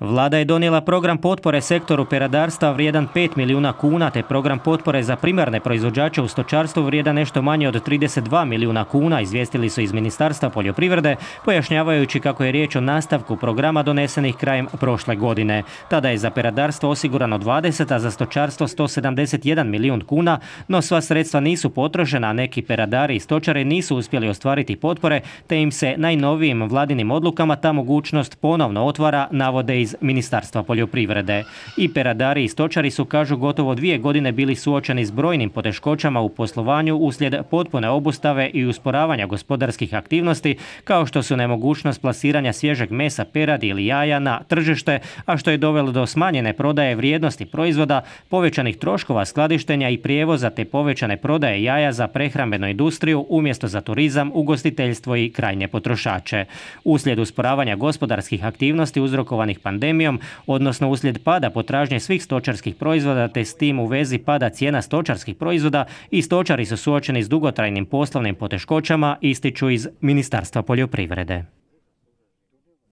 Vlada je donijela program potpore sektoru peradarstva vrijedan 5 milijuna kuna te program potpore za primarne proizvođače u stočarstvu vrijedan nešto manje od 32 milijuna kuna, izvijestili su iz Ministarstva poljoprivrede, pojašnjavajući kako je riječ o nastavku programa donesenih krajem prošle godine. Tada je za peradarstvo osigurano 20, a za stočarstvo 171 milijun kuna, no sva sredstva nisu potrošena, a neki peradari i stočari nisu uspjeli ostvariti potpore, te im se najnovijim vladinim odlukama ta mogućnost ponovno otvara, navode iz iz Ministarstva poljoprivrede. I peradari i stočari su, kažu, gotovo dvije godine bili suočeni s brojnim poteškoćama u poslovanju uslijed potpune obustave i usporavanja gospodarskih aktivnosti, kao što su nemogućnost plasiranja svježeg mesa, peradi ili jaja na tržište, a što je dovelo do smanjene prodaje vrijednosti proizvoda, povećanih troškova skladištenja i prijevoza te povećane prodaje jaja za prehrambenu industriju umjesto za turizam, ugostiteljstvo i krajnje potrošače. Uslijed usporavanja gospodarskih aktivnosti uzrokovanih pandemijom, odnosno uslijed pada potražnje svih stočarskih proizvoda te s tim u vezi pada cijena stočarskih proizvoda i stočari su suočeni s dugotrajnim poslovnim poteškoćama, ističu iz Ministarstva poljoprivrede.